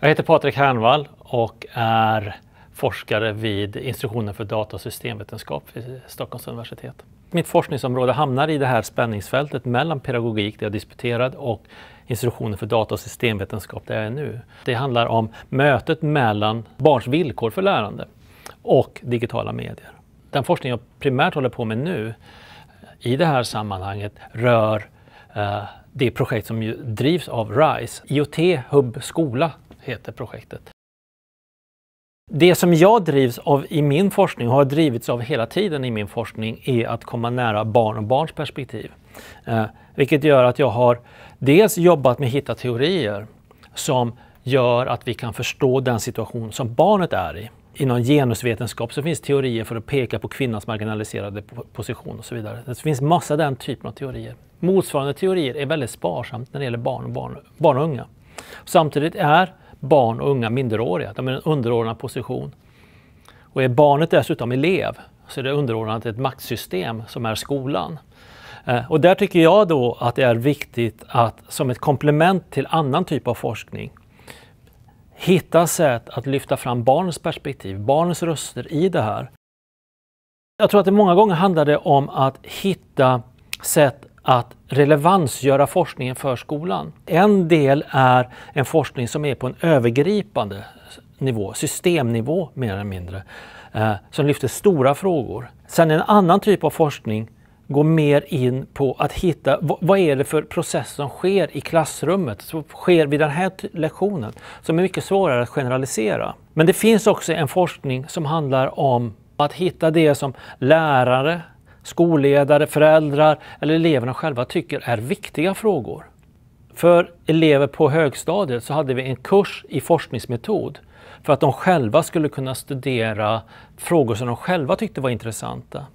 Jag heter Patrik Hernvall och är forskare vid Institutionen för datasystemvetenskap vid Stockholms universitet. Mitt forskningsområde hamnar i det här spänningsfältet mellan pedagogik, där jag disputerad, och Institutionen för datasystemvetenskap, där jag är nu. Det handlar om mötet mellan barns villkor för lärande och digitala medier. Den forskning jag primärt håller på med nu i det här sammanhanget rör eh, det projekt som drivs av RISE, IoT Hub Skola heter projektet. Det som jag drivs av i min forskning, och har drivits av hela tiden i min forskning, är att komma nära barn och barns perspektiv. Eh, vilket gör att jag har dels jobbat med att hitta teorier som gör att vi kan förstå den situation som barnet är i. Inom genusvetenskap så finns teorier för att peka på kvinnans marginaliserade position och så vidare. Det finns massa den typen av teorier. Motsvarande teorier är väldigt sparsamt när det gäller barn och, barn, barn och unga. Samtidigt är barn och unga minderåriga. De är en underordnad position. Och är barnet dessutom elev så är det underordnat ett maktsystem som är skolan. Eh, och där tycker jag då att det är viktigt att som ett komplement till annan typ av forskning hitta sätt att lyfta fram barnens perspektiv, barnens röster i det här. Jag tror att det många gånger handlar om att hitta sätt att relevansgöra forskningen för skolan. En del är en forskning som är på en övergripande nivå, systemnivå mer eller mindre, eh, som lyfter stora frågor. Sen en annan typ av forskning går mer in på att hitta vad är det för process som sker i klassrummet, som sker vid den här lektionen, som är mycket svårare att generalisera. Men det finns också en forskning som handlar om att hitta det som lärare skolledare, föräldrar eller eleverna själva tycker är viktiga frågor. För elever på högstadiet så hade vi en kurs i forskningsmetod för att de själva skulle kunna studera frågor som de själva tyckte var intressanta.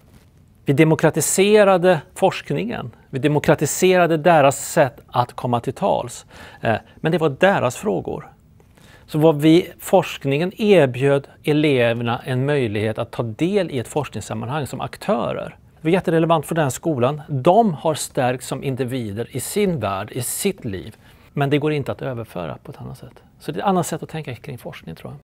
Vi demokratiserade forskningen. Vi demokratiserade deras sätt att komma till tals. Eh, men det var deras frågor. Så vad vi, forskningen erbjöd eleverna en möjlighet att ta del i ett forskningssammanhang som aktörer. Det är jätterelevant för den skolan. De har stärkts som individer i sin värld, i sitt liv. Men det går inte att överföra på ett annat sätt. Så det är ett annat sätt att tänka kring forskning tror jag.